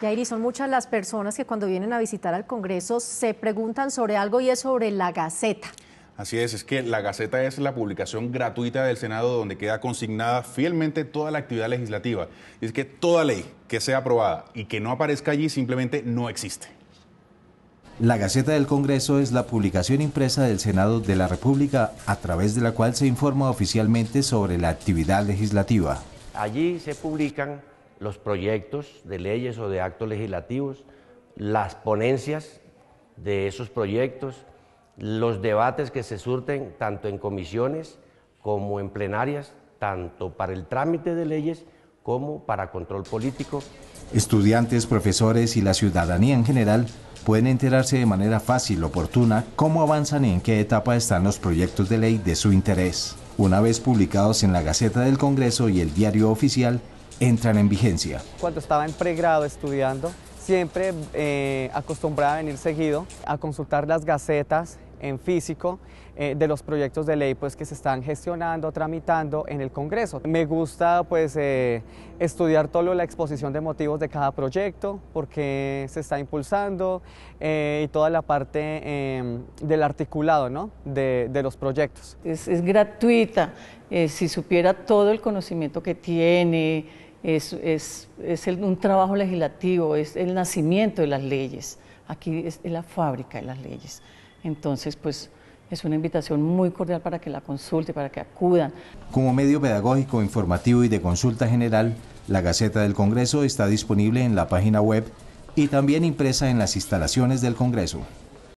Yairi, son muchas las personas que cuando vienen a visitar al Congreso se preguntan sobre algo y es sobre la Gaceta. Así es, es que la Gaceta es la publicación gratuita del Senado donde queda consignada fielmente toda la actividad legislativa. Y es que toda ley que sea aprobada y que no aparezca allí simplemente no existe. La Gaceta del Congreso es la publicación impresa del Senado de la República a través de la cual se informa oficialmente sobre la actividad legislativa. Allí se publican los proyectos de leyes o de actos legislativos, las ponencias de esos proyectos, los debates que se surten tanto en comisiones como en plenarias, tanto para el trámite de leyes como para control político. Estudiantes, profesores y la ciudadanía en general pueden enterarse de manera fácil, oportuna, cómo avanzan y en qué etapa están los proyectos de ley de su interés. Una vez publicados en la Gaceta del Congreso y el Diario Oficial, entran en vigencia. Cuando estaba en pregrado estudiando, siempre eh, acostumbraba a venir seguido a consultar las gacetas en físico eh, de los proyectos de ley pues, que se están gestionando, tramitando en el Congreso. Me gusta pues, eh, estudiar todo la exposición de motivos de cada proyecto, porque se está impulsando eh, y toda la parte em, del articulado ¿no? de, los proyectos. Es, es gratuita, si supiera todo el conocimiento que tiene, es, un trabajo legislativo, es el nacimiento de las leyes. Aquí es la fábrica de las leyes. Entonces, pues es una invitación muy cordial para que la consulte, para que acudan. Como medio pedagógico, informativo y de consulta general, la Gaceta del Congreso está disponible en la página web y también impresa en las instalaciones del Congreso.